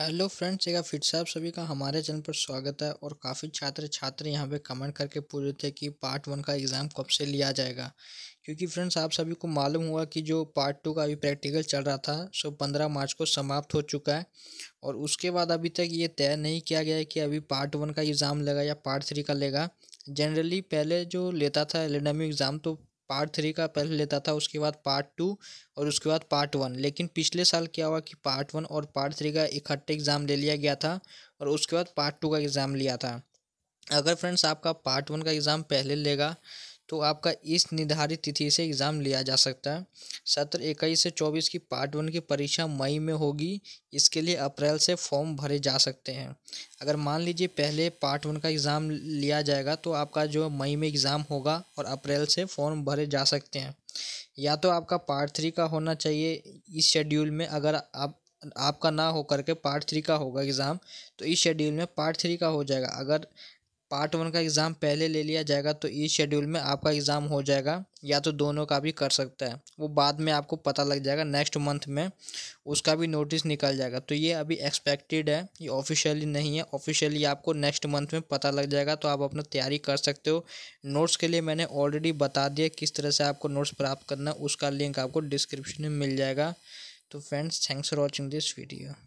hello friends एक फिर से आप सभी का हमारे चैनल पर स्वागत है और काफ़ी छात्र छात्र यहाँ पे कमेंट करके पूछ रहे थे कि पार्ट वन का एग्ज़ाम कब से लिया जाएगा क्योंकि फ्रेंड्स आप सभी को मालूम हुआ कि जो पार्ट टू का अभी प्रैक्टिकल चल रहा था सो पंद्रह मार्च को समाप्त हो चुका है और उसके बाद अभी तक ये तय नहीं किया गया है कि अभी पार्ट वन का एग्ज़ाम लेगा या पार्ट थ्री का लेगा जनरली पहले जो लेता था एल एग्ज़ाम तो पार्ट थ्री का पहले लेता था उसके बाद पार्ट टू और उसके बाद पार्ट वन लेकिन पिछले साल क्या हुआ कि पार्ट वन और पार्ट थ्री का इकट्ठे एग्ज़ाम ले लिया गया था और उसके बाद पार्ट टू का एग्ज़ाम लिया था अगर फ्रेंड्स आपका पार्ट वन का एग्ज़ाम पहले लेगा तो आपका इस निर्धारित तिथि से एग्ज़ाम लिया जा सकता है सत्र इक्कीस से चौबीस की पार्ट वन की परीक्षा मई में होगी इसके लिए अप्रैल से फॉर्म भरे जा सकते हैं अगर मान लीजिए पहले पार्ट वन का एग्ज़ाम लिया जाएगा तो आपका जो मई में एग्ज़ाम होगा और अप्रैल से फॉर्म भरे जा सकते हैं या तो आपका पार्ट थ्री का होना चाहिए इस शेड्यूल में अगर आप आपका ना हो करके पार्ट थ्री का होगा एग्ज़ाम तो इस शेड्यूल में पार्ट थ्री का हो जाएगा अगर पार्ट वन का एग्ज़ाम पहले ले लिया जाएगा तो इस शेड्यूल में आपका एग्ज़ाम हो जाएगा या तो दोनों का भी कर सकता है वो बाद में आपको पता लग जाएगा नेक्स्ट मंथ में उसका भी नोटिस निकल जाएगा तो ये अभी एक्सपेक्टेड है ये ऑफिशियली नहीं है ऑफिशियली आपको नेक्स्ट मंथ में पता लग जाएगा तो आप अपना तैयारी कर सकते हो नोट्स के लिए मैंने ऑलरेडी बता दिया किस तरह से आपको नोट्स प्राप्त करना उसका लिंक आपको डिस्क्रिप्शन में मिल जाएगा तो friends thanks for watching this video